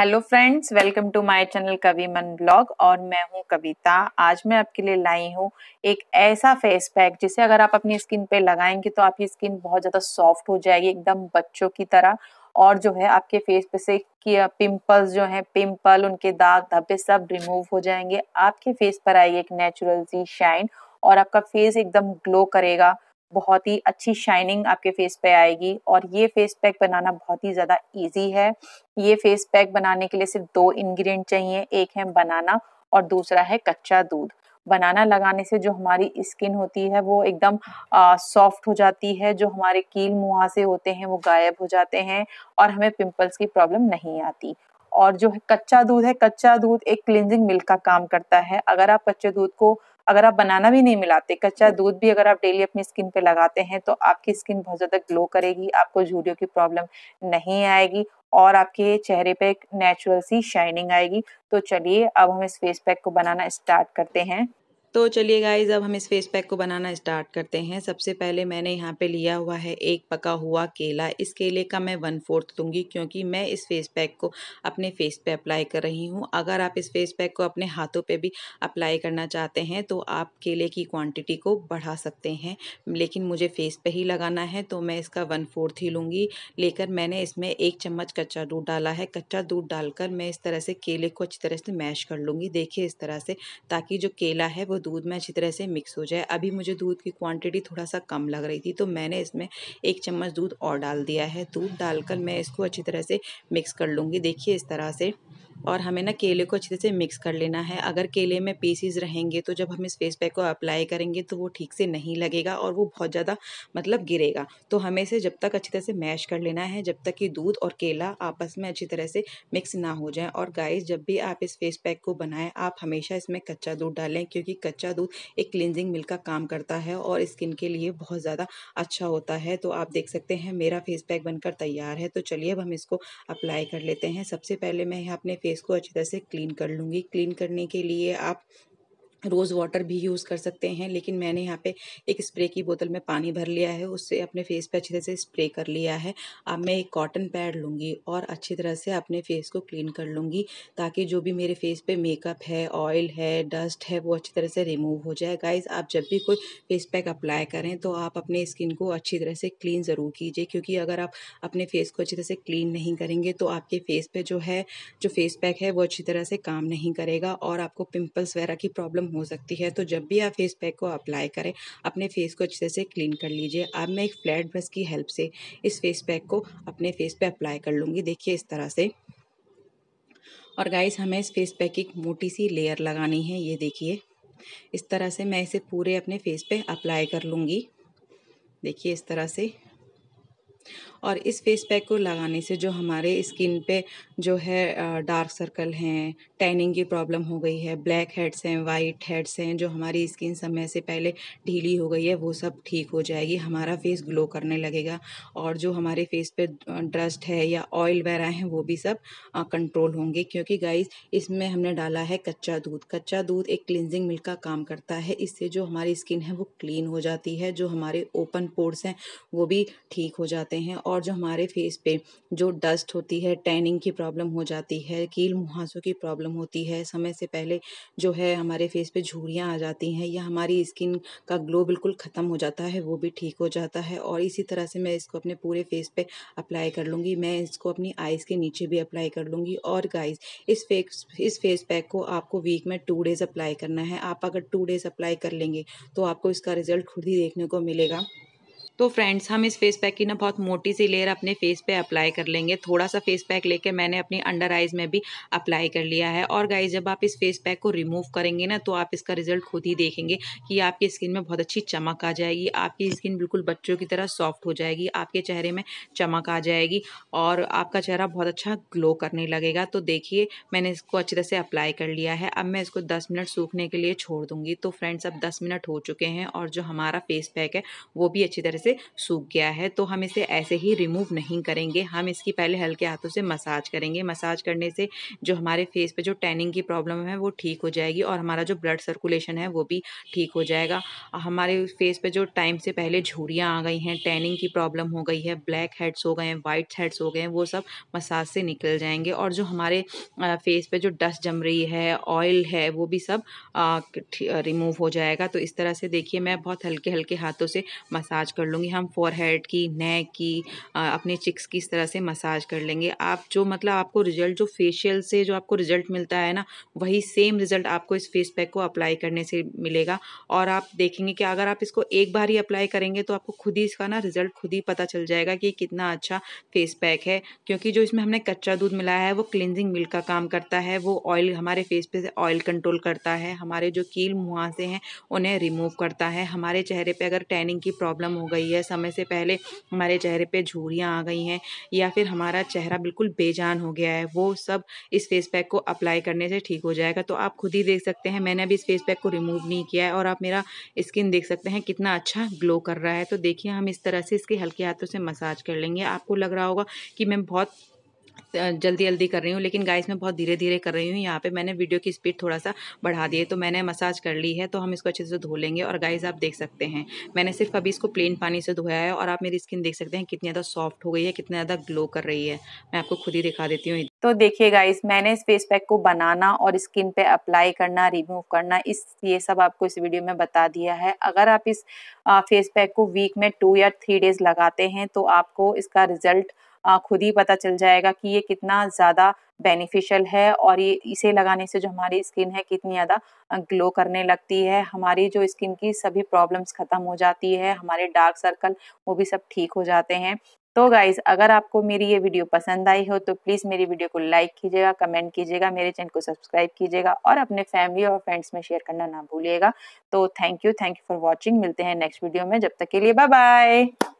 Hello friends welcome to my channel Kavi Man blog और मैं हूं कविता आज मैं आपके लिए लाई हूं एक ऐसा फेस पैक जिसे अगर आप अपनी स्किन पे लगाएंगे तो आपकी स्किन बहुत ज़्यादा सॉफ्ट हो जाएगी एकदम बच्चों की तरह और जो है आपके फेस पे से पिंपल्स जो है पिंपल उनके दाग धब्बे सब रिमूव हो जाएंगे आपके फेस पर आएगी एक नेचुरल सी शाइन और आपका फेस एकदम ग्लो करेगा बहुत ही अच्छी शाइनिंग आपके फेस पे आएगी और ये फेस पैक बनाना बहुत ही ज़्यादा इजी है ये फेस पैक बनाने के लिए सिर्फ दो इंग्रेडिएंट चाहिए एक है बनाना और दूसरा है कच्चा दूध बनाना लगाने से जो हमारी स्किन होती है वो एकदम सॉफ्ट हो जाती है जो हमारे कील मुहासे होते हैं वो गायब हो जाते हैं और हमें पिंपल्स की प्रॉब्लम नहीं आती और जो है कच्चा दूध है कच्चा दूध एक क्लिनजिंग मिल्क का काम करता है अगर आप कच्चे दूध को अगर आप बनाना भी नहीं मिलाते कच्चा हम्म। दूध भी अगर आप डेली अपनी स्किन पे लगाते हैं तो आपकी स्किन बहुत ज़्यादा ग्लो करेगी आपको झूरियों की प्रॉब्लम नहीं आएगी और आपके चेहरे पे एक नेचुरल सी शाइनिंग आएगी तो चलिए अब हम इस फेस पैक को बनाना स्टार्ट करते हैं तो चलिए गाइज अब हम इस फेस पैक को बनाना स्टार्ट करते हैं सबसे पहले मैंने यहाँ पे लिया हुआ है एक पका हुआ केला इस केले का मैं वन फोर्थ दूंगी क्योंकि मैं इस फेस पैक को अपने फेस पे अप्लाई कर रही हूँ अगर आप इस फेस पैक को अपने हाथों पे भी अप्लाई करना चाहते हैं तो आप केले की क्वांटिटी को बढ़ा सकते हैं लेकिन मुझे फेस पर ही लगाना है तो मैं इसका वन फोर्थ ही लूँगी लेकर मैंने इसमें एक चम्मच कच्चा दूध डाला है कच्चा दूध डालकर मैं इस तरह से केले को अच्छी तरह से मैश कर लूँगी देखिए इस तरह से ताकि जो केला है वो दूध में अच्छी तरह से मिक्स हो जाए अभी मुझे दूध की क्वांटिटी थोड़ा सा कम लग रही थी तो मैंने इसमें एक चम्मच दूध और डाल दिया है दूध डालकर मैं इसको अच्छी तरह से मिक्स कर लूँगी देखिए इस तरह से और हमें ना केले को अच्छे से मिक्स कर लेना है अगर केले में पीसीज रहेंगे तो जब हम इस फेस पैक को अप्लाई करेंगे तो वो ठीक से नहीं लगेगा और वो बहुत ज़्यादा मतलब गिरेगा तो हमें इसे जब तक अच्छी तरह से मैश कर लेना है जब तक कि दूध और केला आपस में अच्छी तरह से मिक्स ना हो जाए और गाइस जब भी आप इस फेस पैक को बनाएं आप हमेशा इसमें कच्चा दूध डालें क्योंकि कच्चा दूध एक क्लिनजिंग मिल का काम करता है और स्किन के लिए बहुत ज़्यादा अच्छा होता है तो आप देख सकते हैं मेरा फेस पैक बनकर तैयार है तो चलिए अब हम इसको अप्लाई कर लेते हैं सबसे पहले मैं यहाँ अपने फेस फेस को अच्छी तरह से क्लीन कर लूँगी क्लीन करने के लिए आप रोज़ वाटर भी यूज़ कर सकते हैं लेकिन मैंने यहाँ पे एक स्प्रे की बोतल में पानी भर लिया है उससे अपने फेस पे अच्छी तरह से स्प्रे कर लिया है अब मैं एक कॉटन पैड लूँगी और अच्छी तरह से अपने फेस को क्लीन कर लूँगी ताकि जो भी मेरे फेस पे मेकअप है ऑयल है डस्ट है वो अच्छी तरह से रिमूव हो जाए गाइज आप जब भी कोई फेस पैक अप्लाई करें तो आप अपने स्किन को अच्छी तरह से क्लीन ज़रूर कीजिए क्योंकि अगर आप अपने फेस को अच्छी तरह से क्लीन नहीं करेंगे तो आपके फेस पर जो है जो फेस पैक है वो अच्छी तरह से काम नहीं करेगा और आपको पिम्पल्स वगैरह की प्रॉब्लम हो सकती है तो जब भी आप फेस पैक को अप्लाई करें अपने फेस को अच्छे से क्लीन कर लीजिए अब मैं एक फ्लैट ब्रश की हेल्प से इस फेस पैक को अपने फेस पे अप्लाई कर लूँगी देखिए इस तरह से और गाइस हमें इस फेस पैक की एक मोटी सी लेयर लगानी है ये देखिए इस तरह से मैं इसे पूरे अपने फेस पर अप्लाई कर लूँगी देखिए इस तरह से और इस फेस पैक को लगाने से जो हमारे स्किन पे जो है डार्क सर्कल हैं टैनिंग की प्रॉब्लम हो गई है ब्लैक हेड्स हैं वाइट हेड्स हैं जो हमारी स्किन समय से पहले ढीली हो गई है वो सब ठीक हो जाएगी हमारा फेस ग्लो करने लगेगा और जो हमारे फेस पे डस्ट है या ऑयल वगैरह हैं वो भी सब कंट्रोल होंगे क्योंकि गाइस इसमें हमने डाला है कच्चा दूध कच्चा दूध एक क्लिनजिंग मिल्क का काम करता है इससे जो हमारी स्किन है वो क्लीन हो जाती है जो हमारे ओपन पोर्स हैं वो भी ठीक हो जाते हैं और और जो हमारे फेस पे जो डस्ट होती है टैनिंग की प्रॉब्लम हो जाती है कील मुहासों की प्रॉब्लम होती है समय से पहले जो है हमारे फेस पे झूरियाँ आ जाती हैं या हमारी स्किन का ग्लो बिल्कुल ख़त्म हो जाता है वो भी ठीक हो जाता है और इसी तरह से मैं इसको अपने पूरे फेस पर अप्लाई कर लूँगी मैं इसको अपनी आइज़ के नीचे भी अप्लाई कर लूँगी और गाइज इस फेस इस फेस पैक को आपको वीक में टू डेज़ अप्लाई करना है आप अगर टू डेज़ अप्लाई कर लेंगे तो आपको इसका रिज़ल्ट खुद ही देखने को मिलेगा तो फ्रेंड्स हम इस फेस पैक की ना बहुत मोटी सी लेयर अपने फेस पे अप्लाई कर लेंगे थोड़ा सा फेस पैक लेके मैंने अपनी अंडर आइज़ में भी अप्लाई कर लिया है और गाइज जब आप इस फेस पैक को रिमूव करेंगे ना तो आप इसका रिजल्ट खुद ही देखेंगे कि आपकी स्किन में बहुत अच्छी चमक आ जाएगी आपकी स्किन बिल्कुल बच्चों की तरह सॉफ्ट हो जाएगी आपके चेहरे में चमक आ जाएगी और आपका चेहरा बहुत अच्छा ग्लो करने लगेगा तो देखिए मैंने इसको अच्छी तरह से अप्लाई कर लिया है अब मैं इसको दस मिनट सूखने के लिए छोड़ दूँगी तो फ्रेंड्स अब दस मिनट हो चुके हैं और जो हमारा फेस पैक है वो भी अच्छी तरह से से सूख गया है तो हम इसे ऐसे ही रिमूव नहीं करेंगे हम इसकी पहले हल्के हाथों से मसाज करेंगे मसाज करने से जो हमारे फेस पे जो टैनिंग की प्रॉब्लम है वो ठीक हो जाएगी और हमारा जो ब्लड सर्कुलेशन है वो भी ठीक हो जाएगा हमारे फेस पे जो टाइम से पहले झूरियाँ आ गई हैं टैनिंग की प्रॉब्लम हो गई है ब्लैक हेड्स हो गए हैं वाइट हेड्स हो गए हैं वो सब मसाज से निकल जाएंगे और जो हमारे फेस पे जो डस्ट जम रही है ऑयल है वो भी सब रिमूव हो जाएगा तो इस तरह से देखिए मैं बहुत हल्के हल्के हाथों से मसाज कर लूँगी हम फोरहेड की नेक की अपने चिक्स की इस तरह से मसाज कर लेंगे आप जो मतलब आपको रिजल्ट जो फेशियल से जो आपको रिजल्ट मिलता है ना वही सेम रिजल्ट आपको इस फेस पैक को अप्लाई करने से मिलेगा और आप देखेंगे कि अगर आप इसको एक बार ही अप्लाई करेंगे तो आपको खुद ही इसका ना रिजल्ट खुद ही पता चल जाएगा कि कितना अच्छा फेस पैक है क्योंकि जो इसमें हमने कच्चा दूध मिलाया है वो क्लिनजिंग मिल्क का काम करता है वो ऑयल हमारे फेस पे से ऑयल कंट्रोल करता है हमारे जो कील मुहासे हैं उन्हें रिमूव करता है हमारे चेहरे पे अगर टैनिंग की प्रॉब्लम हो गई गई है समय से पहले हमारे चेहरे पे झूरियाँ आ गई हैं या फिर हमारा चेहरा बिल्कुल बेजान हो गया है वो सब इस फेस पैक को अप्लाई करने से ठीक हो जाएगा तो आप खुद ही देख सकते हैं मैंने अभी इस फेस पैक को रिमूव नहीं किया है और आप मेरा स्किन देख सकते हैं कितना अच्छा ग्लो कर रहा है तो देखिए हम इस तरह से इसके हल्के हाथों से मसाज कर लेंगे आपको लग रहा होगा कि मैं बहुत जल्दी जल्दी कर रही हूँ लेकिन गाइस मैं बहुत धीरे धीरे कर रही हूँ यहाँ पे मैंने वीडियो की स्पीड थोड़ा सा बढ़ा दी है तो मैंने मसाज कर ली है तो हम इसको अच्छे से धो लेंगे और गाइस आप देख सकते हैं मैंने सिर्फ अभी इसको प्लेन पानी से धोया है और आप मेरी स्किन देख सकते हैं कितनी ज़्यादा सॉफ्ट हो गई है कितनी ज़्यादा ग्लो कर रही है मैं आपको खुद ही दिखा देती हूँ तो देखिए गाइस मैंने इस फेस पैक को बनाना और स्किन पे अप्लाई करना रिमूव करना इस ये सब आपको इस वीडियो में बता दिया है अगर आप इस फेस पैक को वीक में टू या थ्री डेज लगाते हैं तो आपको इसका रिजल्ट खुद ही पता चल जाएगा कि ये कितना ज़्यादा बेनिफिशियल है और ये इसे लगाने से जो हमारी स्किन है कितनी ज़्यादा ग्लो करने लगती है हमारी जो स्किन की सभी प्रॉब्लम्स ख़त्म हो जाती है हमारे डार्क सर्कल वो भी सब ठीक हो जाते हैं तो गाइज अगर आपको मेरी ये वीडियो पसंद आई हो तो प्लीज़ मेरी वीडियो को लाइक कीजिएगा कमेंट कीजिएगा मेरे चैनल को सब्सक्राइब कीजिएगा और अपने फैमिली और फ्रेंड्स में शेयर करना ना भूलिएगा तो thank you thank you for watching मिलते हैं नेक्स्ट वीडियो में जब तक के लिए बाय बाय